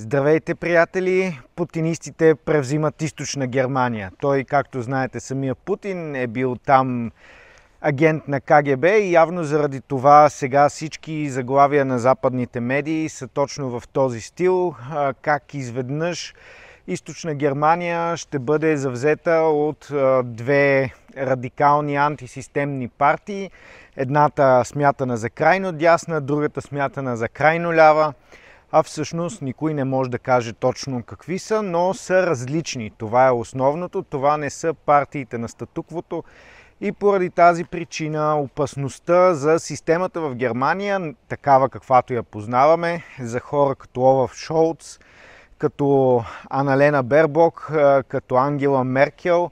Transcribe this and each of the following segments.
Здравейте, приятели! Путинистите превзимат източна Германия. Той, както знаете, самия Путин е бил там агент на КГБ и явно заради това сега всички заглавия на западните медии са точно в този стил. Как изведнъж източна Германия ще бъде завзета от две радикални антисистемни партии. Едната смятана за крайно дясна, другата смятана за крайно лява а всъщност никой не може да каже точно какви са, но са различни. Това е основното, това не са партиите на статуквото и поради тази причина опасността за системата в Германия, такава каквато я познаваме, за хора като Олаф Шолц, като Аналена Бербок, като Ангела Меркел,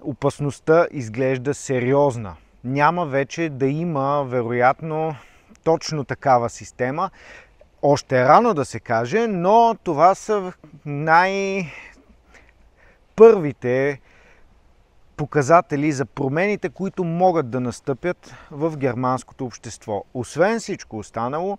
опасността изглежда сериозна. Няма вече да има, вероятно, точно такава система, още рано да се каже, но това са най-първите показатели за промените, които могат да настъпят в германското общество. Освен всичко останало,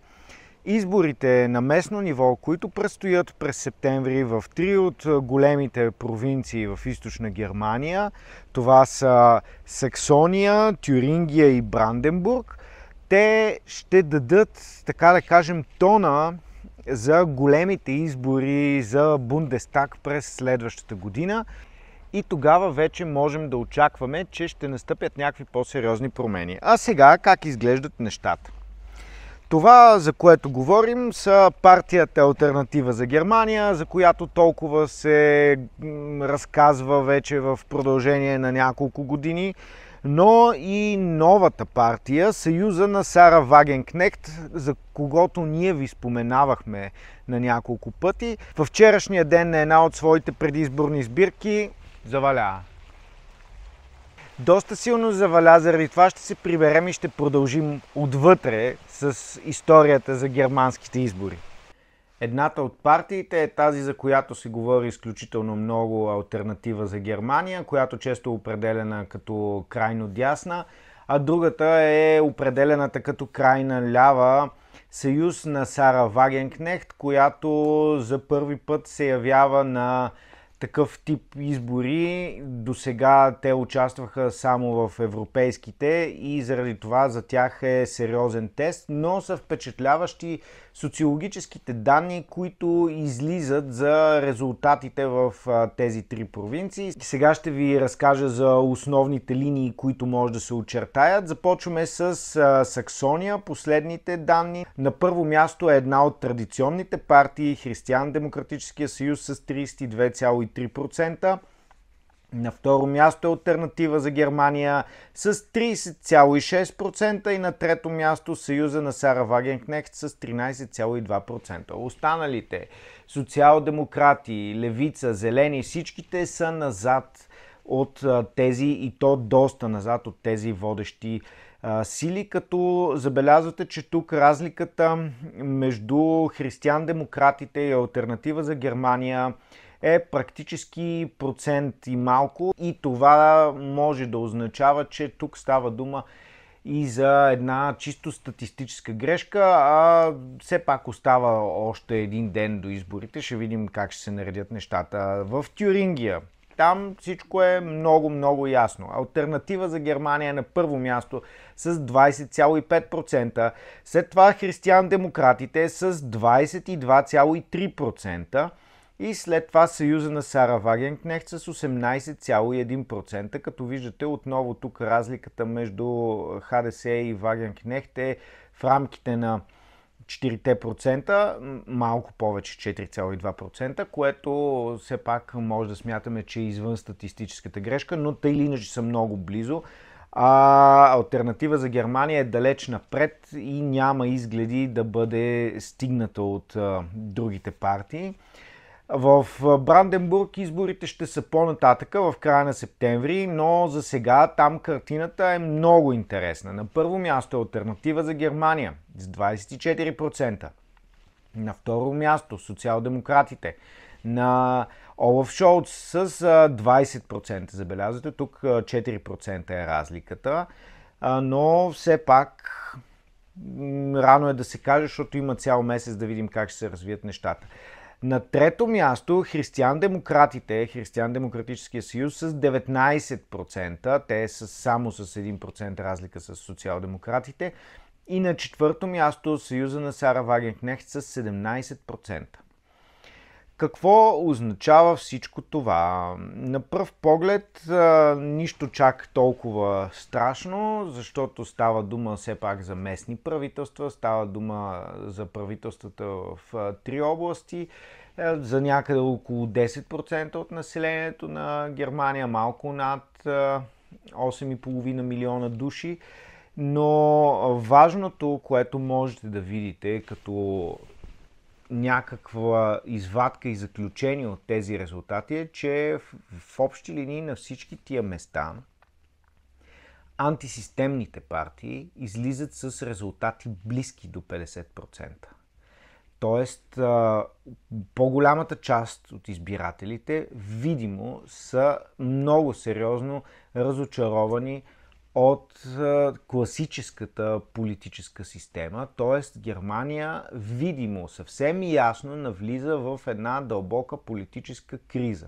изборите на местно ниво, които предстоят през септември в три от големите провинции в източна Германия, това са Саксония, Тюрингия и Бранденбург – те ще дадат, така да кажем, тона за големите избори за Бундестаг през следващата година и тогава вече можем да очакваме, че ще настъпят някакви по-сериозни промени. А сега как изглеждат нещата? Това, за което говорим, са партията Альтернатива за Германия, за която толкова се разказва вече в продължение на няколко години но и новата партия, Съюза на Сара Вагенкнект, за когото ние ви споменавахме на няколко пъти. Във вчерашния ден на една от своите предизборни сбирки заваля. Доста силно заваля, заради това ще се приберем и ще продължим отвътре с историята за германските избори. Едната от партиите е тази, за която се говори изключително много альтернатива за Германия, която често е определена като крайно дясна, а другата е определената като крайна лява съюз на Сара Вагенкнехт, която за първи път се явява на такъв тип избори. До сега те участваха само в европейските и заради това за тях е сериозен тест, но са впечатляващи социологическите данни, които излизат за резултатите в тези три провинции. Сега ще ви разкажа за основните линии, които може да се очертаят. Започваме с Саксония, последните данни. На първо място е една от традиционните партии Християн Демократическия съюз с 32,3 3,3%. На второ място е альтернатива за Германия с 30,6% и на трето място Съюза на Сара Вагенкнехт с 13,2%. Останалите социал-демократи, левица, зелени, всичките са назад от тези и то доста назад от тези водещи сили, като забелязвате, че тук разликата между християн-демократите и альтернатива за Германия – е практически процент и малко и това може да означава, че тук става дума и за една чисто статистическа грешка, а все пак остава още един ден до изборите. Ще видим как ще се наредят нещата в Тюрингия. Там всичко е много, много ясно. Альтернатива за Германия е на първо място с 20,5%. След това християн-демократите с 22,3% и след това съюза на Сара Вагенкнехт с 18,1%, като виждате отново тук разликата между ХДС и Вагенкнехт е в рамките на 4%, малко повече 4,2%, което все пак може да смятаме, че е извън статистическата грешка, но тъй или иначе са много близо. А альтернатива за Германия е далеч напред и няма изгледи да бъде стигната от а, другите партии. В Бранденбург изборите ще са по-нататъка в края на септември, но за сега там картината е много интересна. На първо място е альтернатива за Германия с 24%. На второ място социал-демократите на Олаф Шолц с 20%. Забелязвате, тук 4% е разликата, но все пак рано е да се каже, защото има цял месец да видим как ще се развият нещата. На трето място християн-демократите, християн-демократическия съюз с 19%, те са само с 1% разлика с социал-демократите. И на четвърто място съюза на Сара Вагенкнехт с 17%. Какво означава всичко това? На пръв поглед нищо чак толкова страшно, защото става дума все пак за местни правителства, става дума за правителствата в три области, е, за някъде около 10% от населението на Германия, малко над 8,5 милиона души. Но важното, което можете да видите като някаква извадка и заключение от тези резултати е, че в, в общи линии на всички тия места антисистемните партии излизат с резултати близки до 50%. Тоест, по-голямата част от избирателите видимо са много сериозно разочаровани от класическата политическа система, т.е. Германия видимо, съвсем ясно навлиза в една дълбока политическа криза.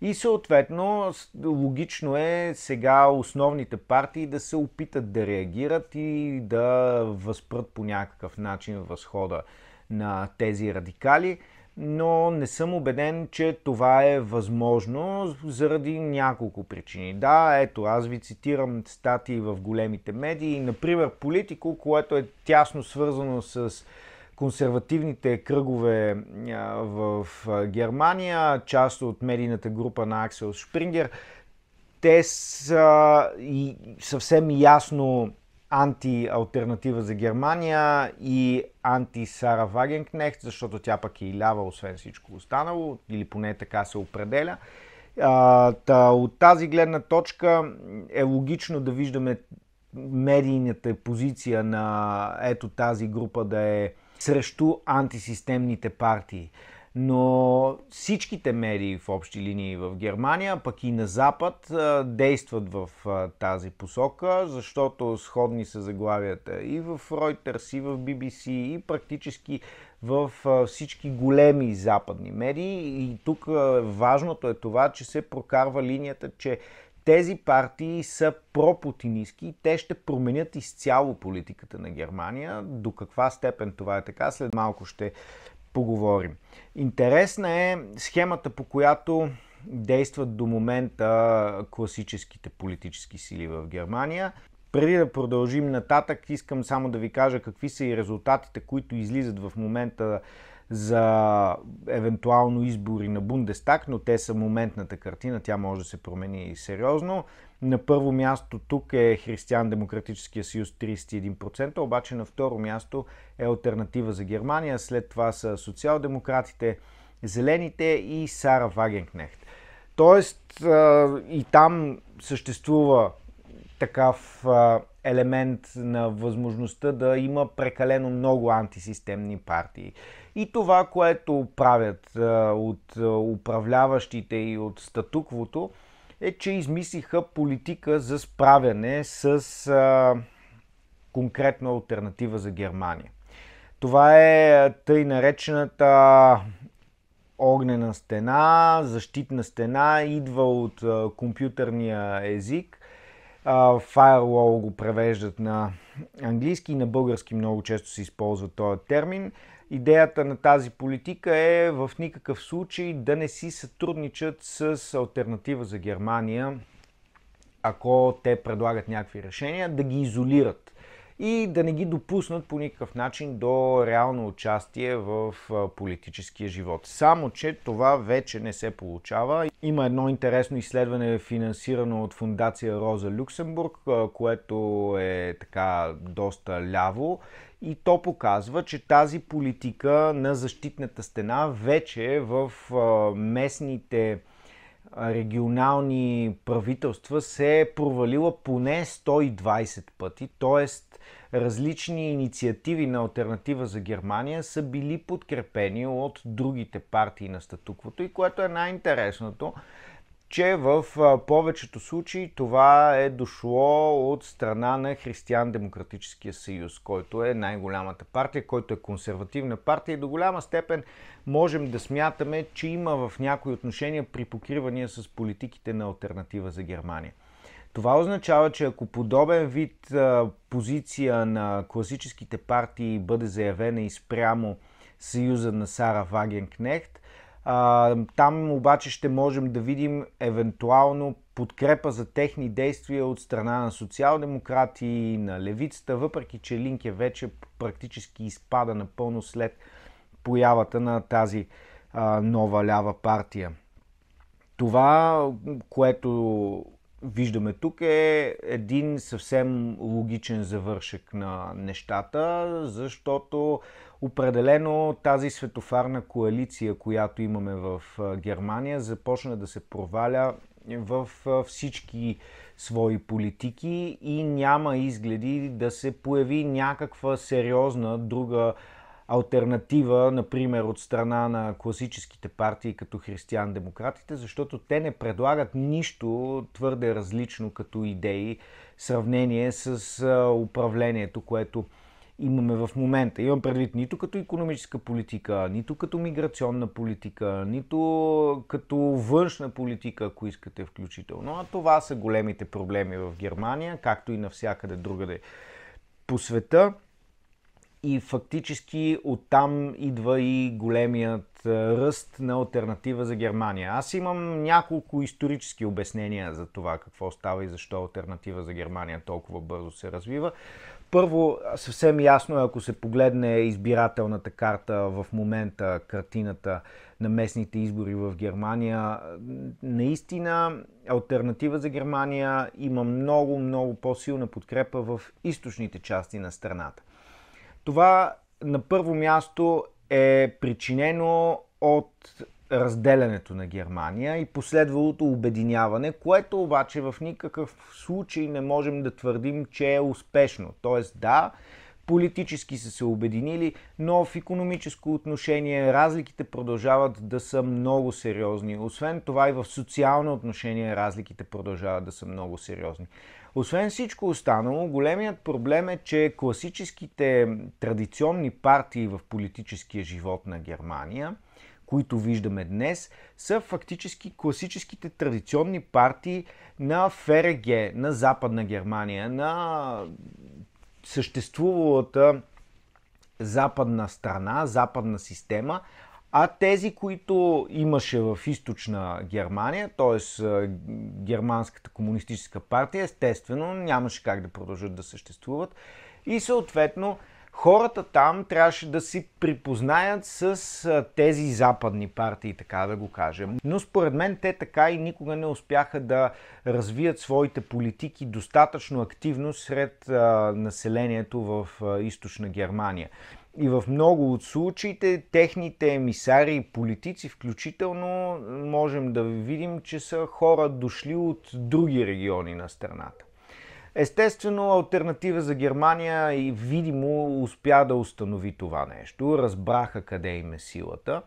И съответно, логично е сега основните партии да се опитат да реагират и да възпрат по някакъв начин възхода на тези радикали – но не съм убеден, че това е възможно заради няколко причини. Да, ето, аз ви цитирам статии в големите медии, например Политико, което е тясно свързано с консервативните кръгове в Германия, част от медийната група на Аксел Шпрингер. Те са и съвсем ясно анти-алтернатива за Германия и анти-Сара Вагенкнехт, защото тя пък е и лява, освен всичко останало, или поне така се определя. А, та, от тази гледна точка е логично да виждаме медийната позиция на ето тази група да е срещу антисистемните партии но всичките медии в общи линии в Германия, пък и на Запад, действат в тази посока, защото сходни са заглавията и в Reuters, и в BBC, и практически в всички големи западни медии. И тук важното е това, че се прокарва линията, че тези партии са пропутиниски, те ще променят изцяло политиката на Германия. До каква степен това е така, след малко ще поговорим. Интересна е схемата, по която действат до момента класическите политически сили в Германия. Преди да продължим нататък, искам само да ви кажа какви са и резултатите, които излизат в момента за евентуално избори на Бундестаг, но те са моментната картина, тя може да се промени и сериозно. На първо място тук е Християн Демократическия съюз 31%, обаче на второ място е Альтернатива за Германия, след това са социал-демократите, Зелените и Сара Вагенкнехт. Тоест и там съществува такъв елемент на възможността да има прекалено много антисистемни партии. И това, което правят от управляващите и от статуквото, е, че измислиха политика за справяне с а, конкретна альтернатива за Германия. Това е тъй наречената огнена стена, защитна стена, идва от а, компютърния език. А, firewall го превеждат на английски и на български много често се използва този термин. Идеята на тази политика е в никакъв случай да не си сътрудничат с Альтернатива за Германия, ако те предлагат някакви решения, да ги изолират и да не ги допуснат по никакъв начин до реално участие в политическия живот. Само, че това вече не се получава. Има едно интересно изследване, финансирано от фундация Роза Люксембург, което е така доста ляво и то показва, че тази политика на защитната стена вече е в местните регионални правителства се е провалила поне 120 пъти, Тоест, различни инициативи на Альтернатива за Германия са били подкрепени от другите партии на статуквото и което е най-интересното, че в повечето случаи това е дошло от страна на Християн-демократическия съюз, който е най-голямата партия, който е консервативна партия и до голяма степен можем да смятаме, че има в някои отношения припокривания с политиките на Альтернатива за Германия. Това означава, че ако подобен вид а, позиция на класическите партии бъде заявена и спрямо съюза на Сара Вагенкнехт, а, там обаче ще можем да видим евентуално подкрепа за техни действия от страна на социал-демократи и на левицата, въпреки че Линке вече практически изпада напълно след появата на тази а, нова лява партия. Това, което виждаме тук е един съвсем логичен завършек на нещата, защото определено тази светофарна коалиция, която имаме в Германия, започна да се проваля в всички свои политики и няма изгледи да се появи някаква сериозна друга альтернатива, например, от страна на класическите партии като християн-демократите, защото те не предлагат нищо твърде различно като идеи в сравнение с управлението, което имаме в момента. Имам предвид нито като економическа политика, нито като миграционна политика, нито като външна политика, ако искате включително. А това са големите проблеми в Германия, както и навсякъде другаде по света. И фактически оттам идва и големият ръст на альтернатива за Германия. Аз имам няколко исторически обяснения за това какво става и защо альтернатива за Германия толкова бързо се развива. Първо, съвсем ясно е, ако се погледне избирателната карта в момента, картината на местните избори в Германия, наистина альтернатива за Германия има много, много по-силна подкрепа в източните части на страната. Това на първо място е причинено от разделянето на Германия и последвалото обединяване, което обаче в никакъв случай не можем да твърдим, че е успешно. Тоест, да, политически са се обединили, но в економическо отношение разликите продължават да са много сериозни. Освен това и в социално отношение разликите продължават да са много сериозни. Освен всичко останало, големият проблем е, че класическите традиционни партии в политическия живот на Германия, които виждаме днес, са фактически класическите традиционни партии на ФРГ, на Западна Германия, на съществувалата западна страна, западна система, а тези, които имаше в източна Германия, т.е. Германската комунистическа партия, естествено нямаше как да продължат да съществуват и съответно хората там трябваше да си припознаят с тези западни партии, така да го кажем. Но според мен те така и никога не успяха да развият своите политики достатъчно активно сред населението в източна Германия. И в много от случаите техните емисари и политици включително можем да видим, че са хора дошли от други региони на страната. Естествено, альтернатива за Германия и видимо успя да установи това нещо. Разбраха къде им е силата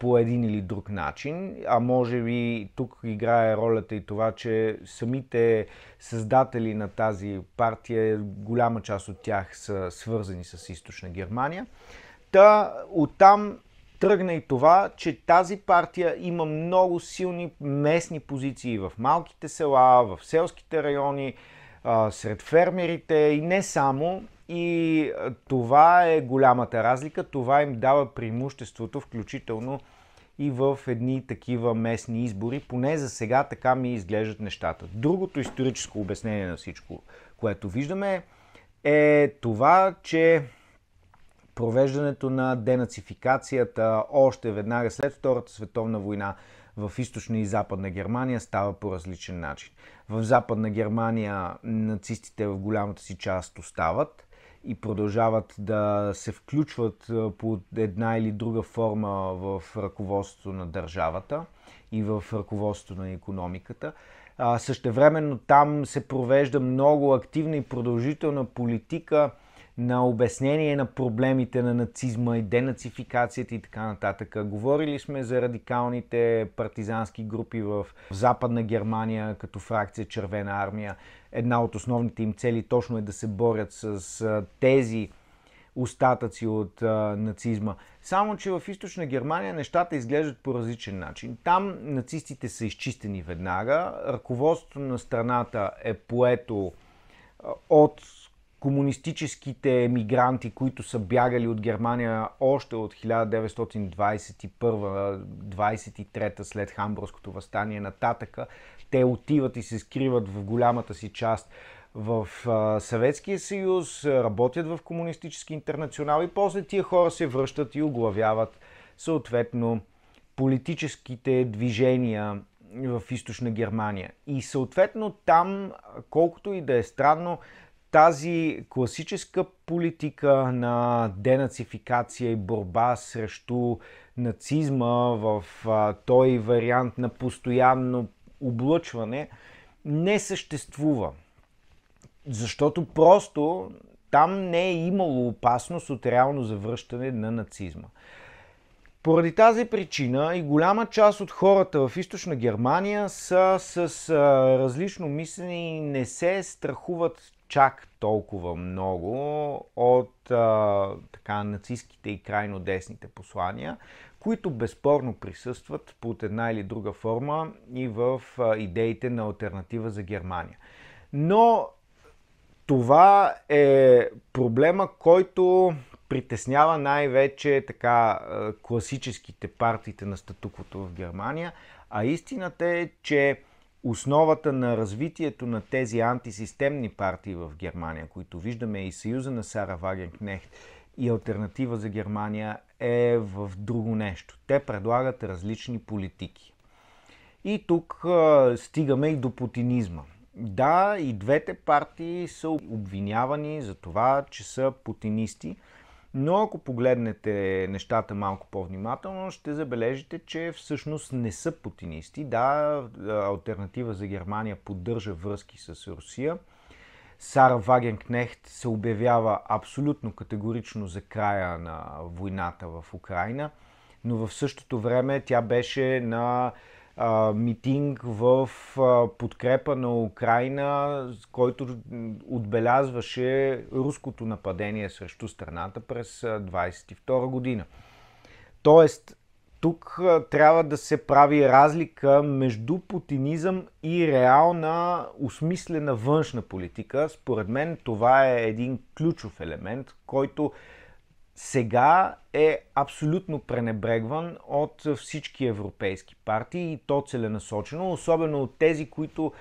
по един или друг начин, а може би тук играе ролята и това, че самите създатели на тази партия, голяма част от тях са свързани с източна Германия. Та оттам тръгна и това, че тази партия има много силни местни позиции в малките села, в селските райони, а, сред фермерите и не само. И това е голямата разлика. Това им дава преимуществото, включително и в едни такива местни избори. Поне за сега така ми изглеждат нещата. Другото историческо обяснение на всичко, което виждаме, е това, че провеждането на денацификацията още веднага след Втората световна война в източна и западна Германия става по различен начин. В западна Германия нацистите в голямата си част остават и продължават да се включват по една или друга форма в ръководството на държавата и в ръководството на економиката. Същевременно там се провежда много активна и продължителна политика – на обяснение на проблемите на нацизма и денацификацията и така нататък. Говорили сме за радикалните партизански групи в Западна Германия, като фракция Червена армия. Една от основните им цели точно е да се борят с тези остатъци от а, нацизма. Само, че в източна Германия нещата изглеждат по различен начин. Там нацистите са изчистени веднага, ръководството на страната е поето от комунистическите емигранти, които са бягали от Германия още от 1921-23 след Хамбургското възстание нататъка, те отиват и се скриват в голямата си част в Съветския съюз, работят в комунистически интернационал и после тия хора се връщат и оглавяват съответно политическите движения в източна Германия. И съответно там, колкото и да е странно, тази класическа политика на денацификация и борба срещу нацизма в а, той вариант на постоянно облъчване не съществува. Защото просто там не е имало опасност от реално завръщане на нацизма. Поради тази причина и голяма част от хората в източна Германия са с а, различно мислене и не се страхуват, чак толкова много от а, така, нацистските и крайно десните послания, които безспорно присъстват под една или друга форма и в а, идеите на альтернатива за Германия. Но това е проблема, който притеснява най-вече така класическите партиите на статуквото в Германия, а истината е, че основата на развитието на тези антисистемни партии в Германия, които виждаме и Съюза на Сара Вагенкнехт и Альтернатива за Германия е в друго нещо. Те предлагат различни политики. И тук а, стигаме и до путинизма. Да, и двете партии са обвинявани за това, че са путинисти – но ако погледнете нещата малко по-внимателно, ще забележите, че всъщност не са путинисти. Да, альтернатива за Германия поддържа връзки с Русия. Сара Вагенкнехт се обявява абсолютно категорично за края на войната в Украина, но в същото време тя беше на митинг в а, подкрепа на Украина, който отбелязваше руското нападение срещу страната през 22 година. Тоест, тук трябва да се прави разлика между путинизъм и реална, осмислена външна политика. Според мен това е един ключов елемент, който сега е абсолютно пренебрегван от всички европейски партии и то целенасочено, особено от тези, които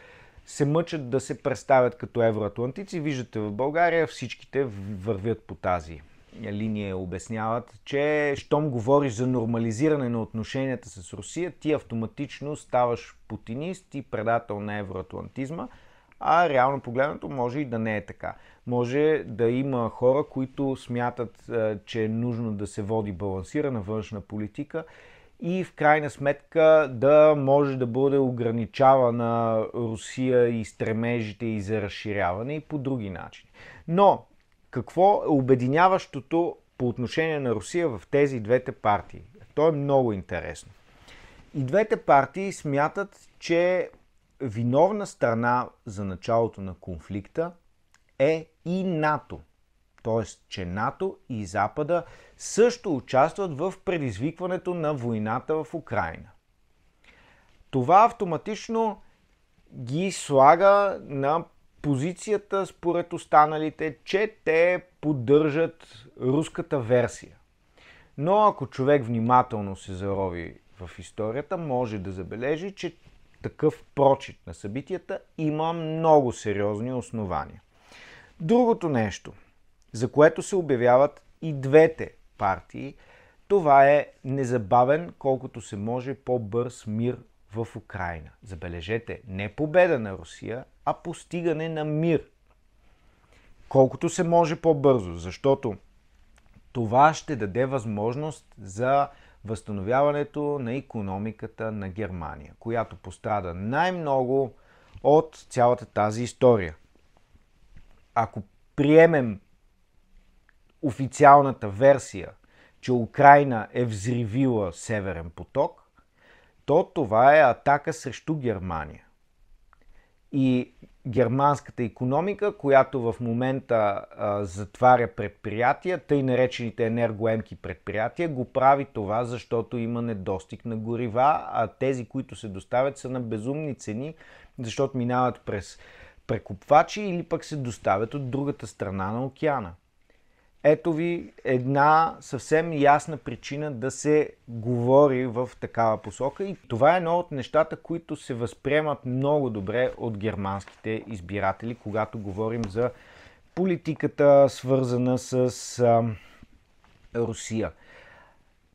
се мъчат да се представят като евроатлантици. Виждате в България всичките вървят по тази линия обясняват, че щом говориш за нормализиране на отношенията с Русия, ти автоматично ставаш путинист и предател на евроатлантизма, а реално погледнато може и да не е така може да има хора, които смятат, е, че е нужно да се води балансирана външна политика и в крайна сметка да може да бъде ограничавана Русия и стремежите и за разширяване и по други начини. Но какво е обединяващото по отношение на Русия в тези двете партии? То е много интересно. И двете партии смятат, че виновна страна за началото на конфликта е и НАТО. Тоест, че НАТО и Запада също участват в предизвикването на войната в Украина. Това автоматично ги слага на позицията според останалите, че те поддържат руската версия. Но ако човек внимателно се зарови в историята, може да забележи, че такъв прочит на събитията има много сериозни основания. Другото нещо, за което се обявяват и двете партии, това е незабавен, колкото се може по-бърз мир в Украина. Забележете, не победа на Русия, а постигане на мир. Колкото се може по-бързо, защото това ще даде възможност за възстановяването на економиката на Германия, която пострада най-много от цялата тази история ако приемем официалната версия, че Украина е взривила Северен поток, то това е атака срещу Германия. И германската економика, която в момента а, затваря предприятия, тъй наречените енергоемки предприятия, го прави това, защото има недостиг на горива, а тези, които се доставят, са на безумни цени, защото минават през прекупвачи или пък се доставят от другата страна на океана. Ето ви една съвсем ясна причина да се говори в такава посока и това е едно от нещата, които се възприемат много добре от германските избиратели, когато говорим за политиката свързана с а, Русия.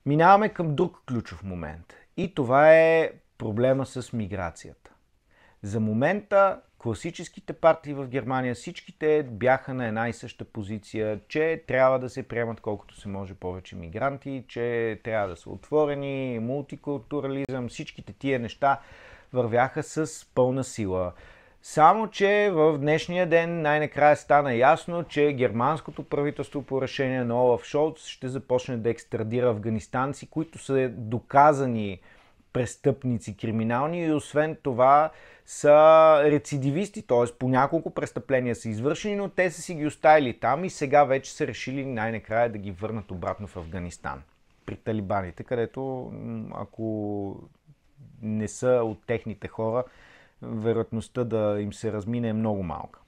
Минаваме към друг ключов момент и това е проблема с миграцията. За момента класическите партии в Германия, всичките бяха на една и съща позиция, че трябва да се приемат колкото се може повече мигранти, че трябва да са отворени, мултикултурализъм, всичките тия неща вървяха с пълна сила. Само, че в днешния ден най-накрая стана ясно, че германското правителство по решение на Олаф Шолц ще започне да екстрадира афганистанци, които са доказани престъпници, криминални и освен това са рецидивисти, т.е. по няколко престъпления са извършени, но те са си ги оставили там и сега вече са решили най-накрая да ги върнат обратно в Афганистан. При талибаните, където ако не са от техните хора, вероятността да им се размине е много малка.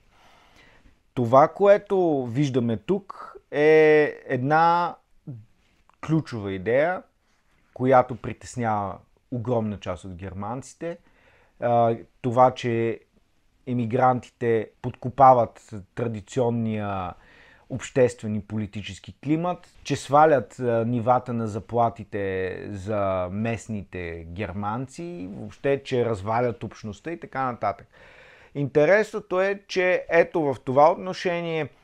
Това, което виждаме тук е една ключова идея, която притеснява огромна част от германците. Това, че емигрантите подкопават традиционния обществен и политически климат, че свалят нивата на заплатите за местните германци, въобще, че развалят общността и така нататък. Интересното е, че ето в това отношение –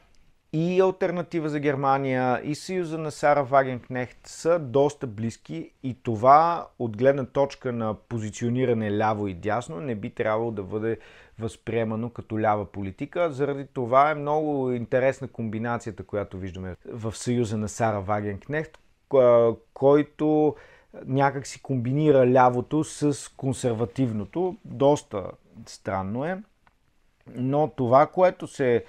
и Альтернатива за Германия, и Съюза на Сара Вагенкнехт са доста близки и това от гледна точка на позициониране ляво и дясно не би трябвало да бъде възприемано като лява политика. Заради това е много интересна комбинацията, която виждаме в Съюза на Сара Вагенкнехт, който някак си комбинира лявото с консервативното. Доста странно е. Но това, което се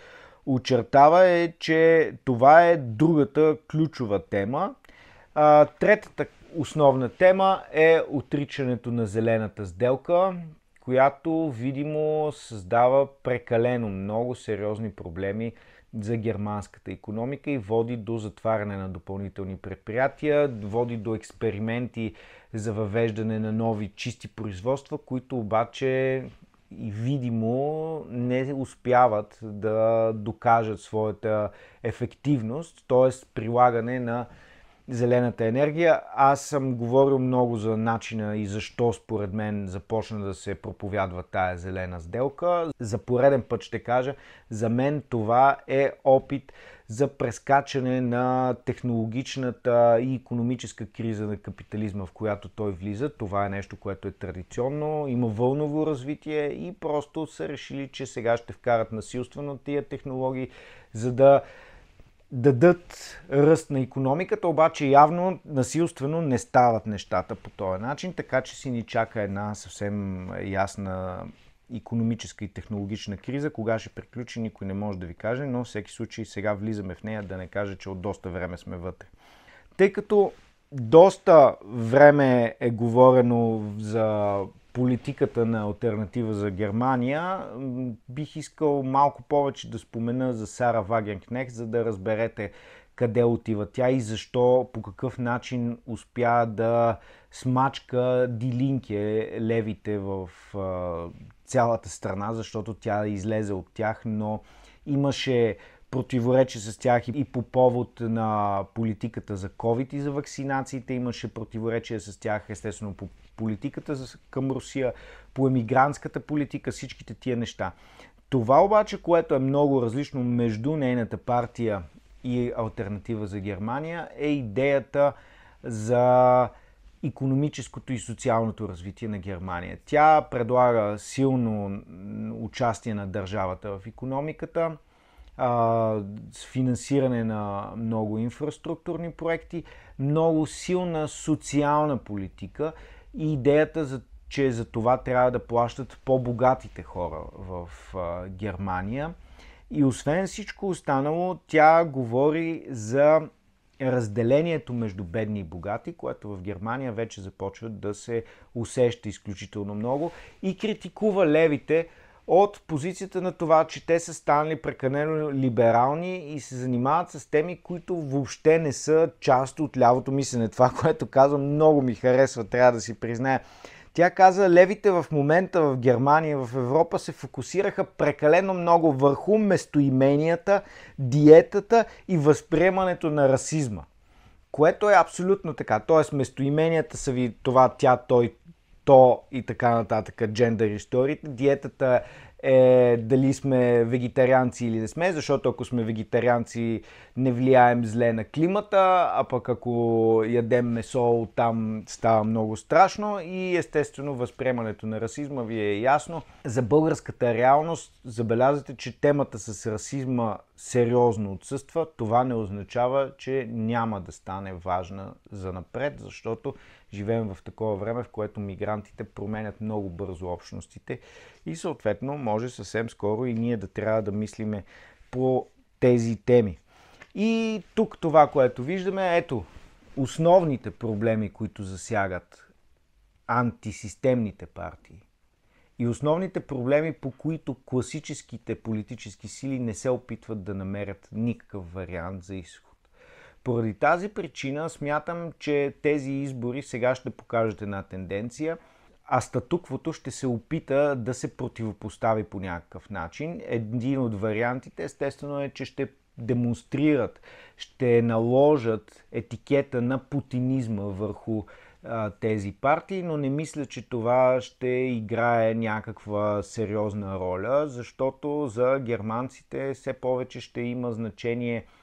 очертава е, че това е другата ключова тема. А, третата основна тема е отричането на зелената сделка, която видимо създава прекалено много сериозни проблеми за германската економика и води до затваряне на допълнителни предприятия, води до експерименти за въвеждане на нови чисти производства, които обаче и видимо не успяват да докажат своята ефективност, т.е. прилагане на зелената енергия. Аз съм говорил много за начина и защо според мен започна да се проповядва тая зелена сделка. За пореден път ще кажа, за мен това е опит за прескачане на технологичната и економическа криза на капитализма, в която той влиза. Това е нещо, което е традиционно, има вълново развитие и просто са решили, че сега ще вкарат насилствено тия технологии, за да дадат ръст на економиката, обаче явно насилствено не стават нещата по този начин, така че си ни чака една съвсем ясна економическа и технологична криза. Кога ще приключи, никой не може да ви каже, но всеки случай сега влизаме в нея, да не каже, че от доста време сме вътре. Тъй като доста време е говорено за политиката на Альтернатива за Германия, бих искал малко повече да спомена за Сара Вагенкнех, за да разберете къде отива тя и защо, по какъв начин успя да смачка дилинке левите в цялата страна, защото тя излезе от тях, но имаше противоречи с тях и по повод на политиката за COVID и за вакцинациите. Имаше противоречие с тях, естествено, по политиката към Русия, по емигрантската политика, всичките тия неща. Това обаче, което е много различно между нейната партия и Альтернатива за Германия, е идеята за економическото и социалното развитие на Германия. Тя предлага силно участие на държавата в економиката – а, с финансиране на много инфраструктурни проекти, много силна социална политика и идеята за че за това трябва да плащат по-богатите хора в а, Германия. И освен всичко останало, тя говори за разделението между бедни и богати, което в Германия вече започва да се усеща изключително много и критикува левите от позицията на това, че те са станали прекалено либерални и се занимават с теми, които въобще не са част от лявото мислене. Това, което казва, много ми харесва, трябва да си призная. Тя каза, левите в момента в Германия, в Европа се фокусираха прекалено много върху местоименията, диетата и възприемането на расизма. Което е абсолютно така. Тоест, местоименията са ви това, тя, той, то и така нататък, джендър историите. Диетата е дали сме вегетарианци или не сме, защото ако сме вегетарианци не влияем зле на климата, а пък ако ядем месо там става много страшно и естествено възприемането на расизма ви е ясно. За българската реалност забелязате, че темата с расизма сериозно отсъства. Това не означава, че няма да стане важна за напред, защото живеем в такова време, в което мигрантите променят много бързо общностите и съответно може съвсем скоро и ние да трябва да мислиме по тези теми. И тук това, което виждаме, ето основните проблеми, които засягат антисистемните партии. И основните проблеми, по които класическите политически сили не се опитват да намерят никакъв вариант за изход. Поради тази причина смятам, че тези избори сега ще покажат една тенденция – а статуквото ще се опита да се противопостави по някакъв начин. Един от вариантите естествено е, че ще демонстрират, ще наложат етикета на путинизма върху а, тези партии, но не мисля, че това ще играе някаква сериозна роля, защото за германците все повече ще има значение –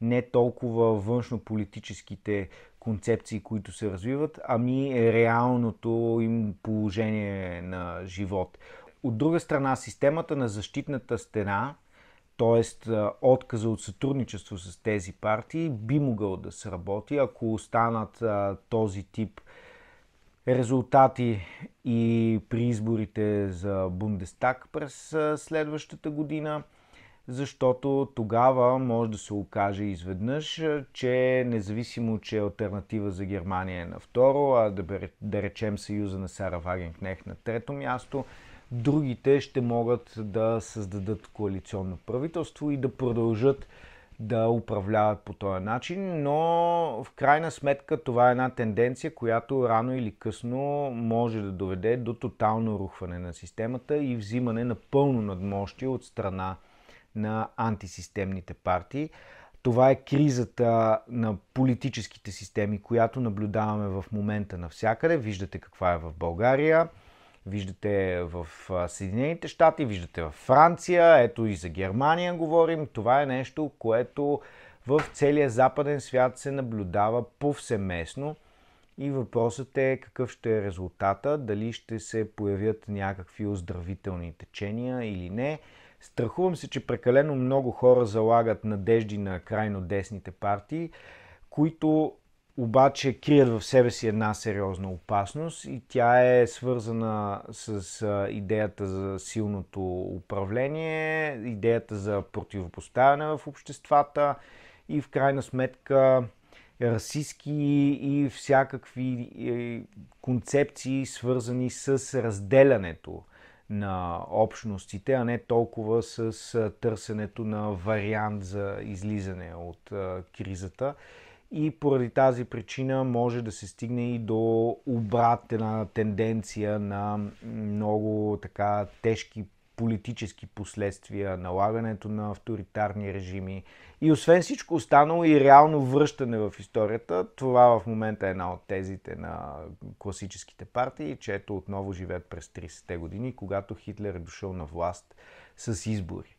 не толкова външно-политическите концепции, които се развиват, ами реалното им положение на живот. От друга страна, системата на защитната стена, т.е. отказа от сътрудничество с тези партии, би могъл да сработи, ако останат този тип резултати и при изборите за Бундестаг през следващата година – защото тогава може да се окаже изведнъж, че независимо, че е альтернатива за Германия е на второ, а да, да речем Съюза на Сара Вагенкнех на трето място, другите ще могат да създадат коалиционно правителство и да продължат да управляват по този начин, но в крайна сметка това е една тенденция, която рано или късно може да доведе до тотално рухване на системата и взимане на пълно надмощие от страна на антисистемните партии. Това е кризата на политическите системи, която наблюдаваме в момента навсякъде. Виждате каква е в България, виждате в Съединените щати, виждате в Франция, ето и за Германия говорим. Това е нещо, което в целия западен свят се наблюдава повсеместно. И въпросът е какъв ще е резултата, дали ще се появят някакви оздравителни течения или не. Страхувам се, че прекалено много хора залагат надежди на крайно десните партии, които обаче крият в себе си една сериозна опасност и тя е свързана с идеята за силното управление, идеята за противопоставяне в обществата и в крайна сметка расистски и всякакви е, концепции, свързани с разделянето на общностите, а не толкова с търсенето на вариант за излизане от кризата. И поради тази причина може да се стигне и до обратна тенденция на много така тежки политически последствия, налагането на авторитарни режими и освен всичко останало и реално връщане в историята. Това в момента е една от тезите на класическите партии, че отново живеят през 30-те години, когато Хитлер е дошъл на власт с избори.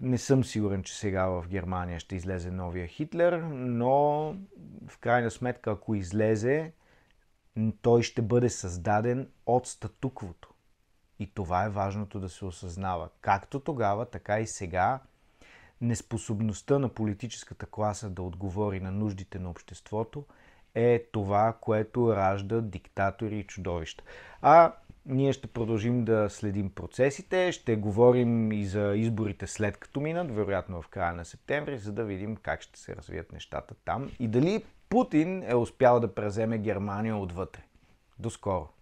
Не съм сигурен, че сега в Германия ще излезе новия Хитлер, но в крайна сметка, ако излезе, той ще бъде създаден от статуквото. И това е важното да се осъзнава. Както тогава, така и сега, неспособността на политическата класа да отговори на нуждите на обществото е това, което ражда диктатори и чудовища. А ние ще продължим да следим процесите, ще говорим и за изборите след като минат, вероятно в края на септември, за да видим как ще се развият нещата там и дали Путин е успял да преземе Германия отвътре. До скоро!